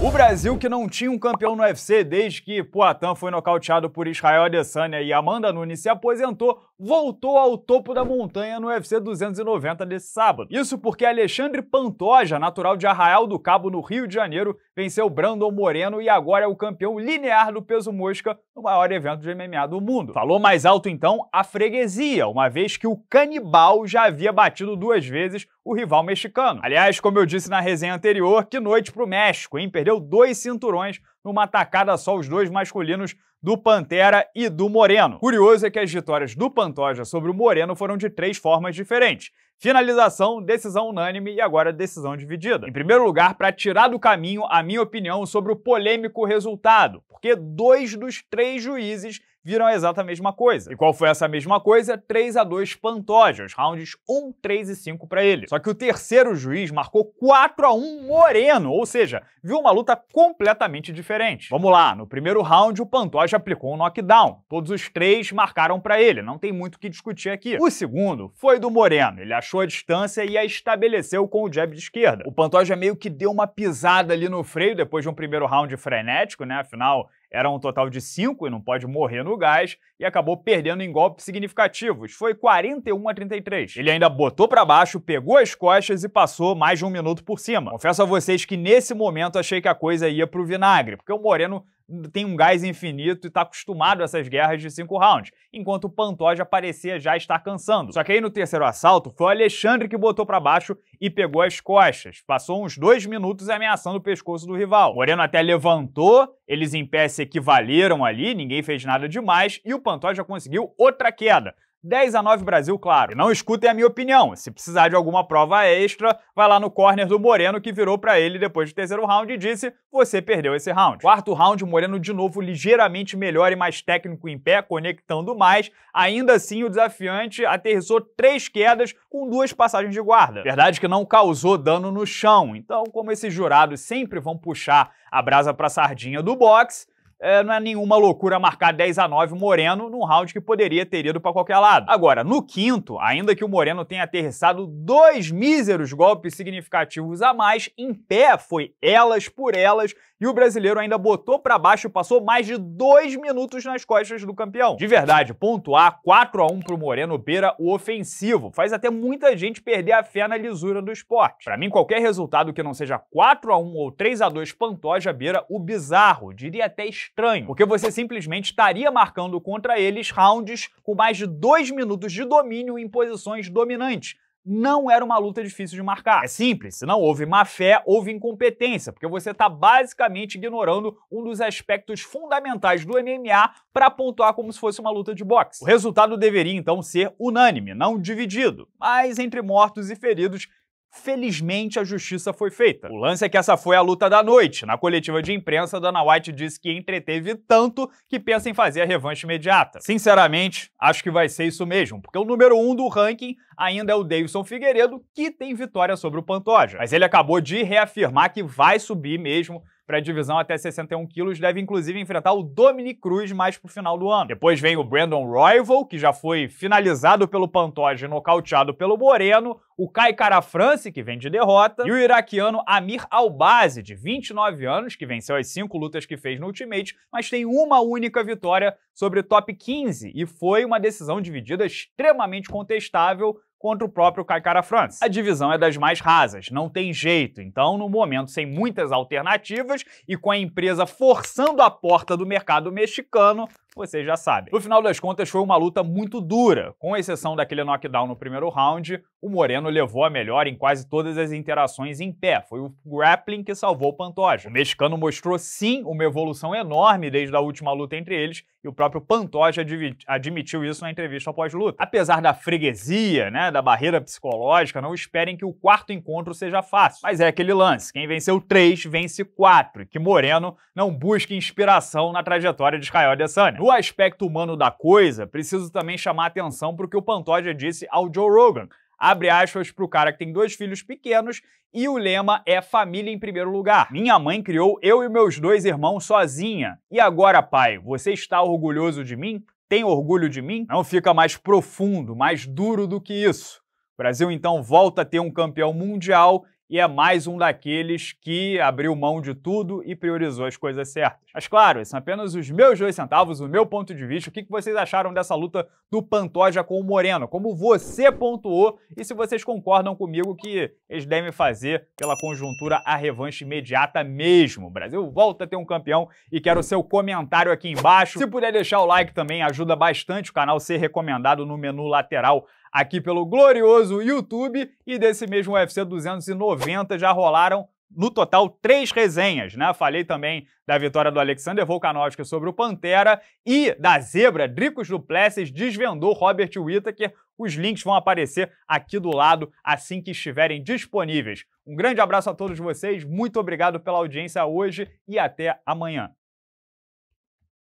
O Brasil que não tinha um campeão no UFC desde que Poatan foi nocauteado por Israel Adesanya e Amanda Nunes se aposentou, voltou ao topo da montanha no UFC 290 desse sábado. Isso porque Alexandre Pantoja, natural de Arraial do Cabo, no Rio de Janeiro, venceu Brandon Moreno e agora é o campeão linear do peso mosca no maior evento de MMA do mundo. Falou mais alto então a freguesia, uma vez que o canibal já havia batido duas vezes o rival mexicano. Aliás, como eu disse na resenha anterior, que noite pro México, hein? Perdeu dois cinturões numa atacada só os dois masculinos do Pantera e do Moreno. Curioso é que as vitórias do Pantoja sobre o Moreno foram de três formas diferentes. Finalização, decisão unânime e agora decisão dividida. Em primeiro lugar, para tirar do caminho a minha opinião sobre o polêmico resultado, porque dois dos três juízes viram a exata mesma coisa. E qual foi essa mesma coisa? 3 a 2 Pantoja, rounds 1, 3 e 5 para ele. Só que o terceiro juiz marcou 4 a 1 Moreno, ou seja, viu uma luta completamente diferente. Vamos lá, no primeiro round o Pantoja aplicou um knockdown. Todos os três marcaram para ele, não tem muito o que discutir aqui. O segundo foi do Moreno, ele achou a distância e a estabeleceu com o jab de esquerda. O Pantoja meio que deu uma pisada ali no freio depois de um primeiro round frenético, né? Afinal, era um total de cinco e não pode morrer no gás, e acabou perdendo em golpes significativos. Foi 41 a 33. Ele ainda botou para baixo, pegou as costas e passou mais de um minuto por cima. Confesso a vocês que nesse momento achei que a coisa ia pro vinagre, porque o Moreno tem um gás infinito e está acostumado a essas guerras de cinco rounds, enquanto o Pantoja parecia já estar cansando. Só que aí no terceiro assalto foi o Alexandre que botou para baixo e pegou as costas. Passou uns dois minutos ameaçando o pescoço do rival. Moreno até levantou, eles em pé se equivaleram ali, ninguém fez nada demais e o Pantoja conseguiu outra queda. 10 a 9 Brasil, claro. E não escutem a minha opinião. Se precisar de alguma prova extra, vai lá no corner do Moreno que virou para ele depois do terceiro round e disse: "Você perdeu esse round". Quarto round, Moreno de novo ligeiramente melhor e mais técnico em pé, conectando mais. Ainda assim, o desafiante aterrissou três quedas com duas passagens de guarda. Verdade que não causou dano no chão. Então, como esses jurados sempre vão puxar a brasa para sardinha do boxe, é, não é nenhuma loucura marcar 10 a 9 o Moreno num round que poderia ter ido para qualquer lado. Agora, no quinto, ainda que o Moreno tenha aterrissado dois míseros golpes significativos a mais, em pé foi elas por elas e o brasileiro ainda botou para baixo e passou mais de dois minutos nas costas do campeão. De verdade, pontuar 4 a 1 pro Moreno beira o ofensivo, faz até muita gente perder a fé na lisura do esporte. Para mim, qualquer resultado que não seja 4 a 1 ou 3 a 2 Pantoja beira o bizarro, diria até estranho estranho, porque você simplesmente estaria marcando contra eles rounds com mais de dois minutos de domínio em posições dominantes não era uma luta difícil de marcar. É simples, se não houve má fé, houve incompetência, porque você está basicamente ignorando um dos aspectos fundamentais do MMA para pontuar como se fosse uma luta de boxe. O resultado deveria então ser unânime, não dividido. Mas entre mortos e feridos, Felizmente, a justiça foi feita. O lance é que essa foi a luta da noite. Na coletiva de imprensa, Dana White disse que entreteve tanto que pensa em fazer a revanche imediata. Sinceramente, acho que vai ser isso mesmo, porque o número um do ranking ainda é o Davidson Figueiredo, que tem vitória sobre o Pantoja. Mas ele acabou de reafirmar que vai subir mesmo pré-divisão até 61 quilos, deve inclusive enfrentar o Dominic Cruz mais pro final do ano. Depois vem o Brandon Royval, que já foi finalizado pelo Pantoja e nocauteado pelo Moreno, o Kai Cara France, que vem de derrota, e o iraquiano Amir Albazi, de 29 anos, que venceu as cinco lutas que fez no Ultimate, mas tem uma única vitória sobre o top 15, e foi uma decisão dividida extremamente contestável, contra o próprio Caicara France. A divisão é das mais rasas, não tem jeito. Então, no momento sem muitas alternativas e com a empresa forçando a porta do mercado mexicano, vocês já sabem. No final das contas, foi uma luta muito dura. Com exceção daquele knockdown no primeiro round, o Moreno levou a melhor em quase todas as interações em pé. Foi o grappling que salvou o Pantoja. O mexicano mostrou sim uma evolução enorme desde a última luta entre eles e o próprio Pantoja admitiu isso na entrevista após luta. Apesar da freguesia, né, da barreira psicológica, não esperem que o quarto encontro seja fácil. Mas é aquele lance, quem venceu três, vence quatro, e que Moreno não busque inspiração na trajetória de Israel Adesanya. No aspecto humano da coisa, preciso também chamar atenção para o que o Pantoja disse ao Joe Rogan. Abre aspas para o cara que tem dois filhos pequenos e o lema é família em primeiro lugar. Minha mãe criou eu e meus dois irmãos sozinha. E agora, pai, você está orgulhoso de mim? Tem orgulho de mim? Não fica mais profundo, mais duro do que isso. O Brasil então volta a ter um campeão mundial e é mais um daqueles que abriu mão de tudo e priorizou as coisas certas. Mas claro, esses são apenas os meus dois centavos, o meu ponto de vista, o que vocês acharam dessa luta do Pantoja com o Moreno, como você pontuou e se vocês concordam comigo que eles devem fazer pela conjuntura a revanche imediata mesmo. O Brasil volta a ter um campeão e quero o seu comentário aqui embaixo. Se puder deixar o like também, ajuda bastante o canal a ser recomendado no menu lateral aqui pelo glorioso YouTube e desse mesmo UFC 290 já rolaram no total três resenhas, né? Falei também da vitória do Alexander Volkanovski sobre o Pantera e da zebra Dricos Duplessis desvendou Robert Whittaker. Os links vão aparecer aqui do lado assim que estiverem disponíveis. Um grande abraço a todos vocês, muito obrigado pela audiência hoje e até amanhã.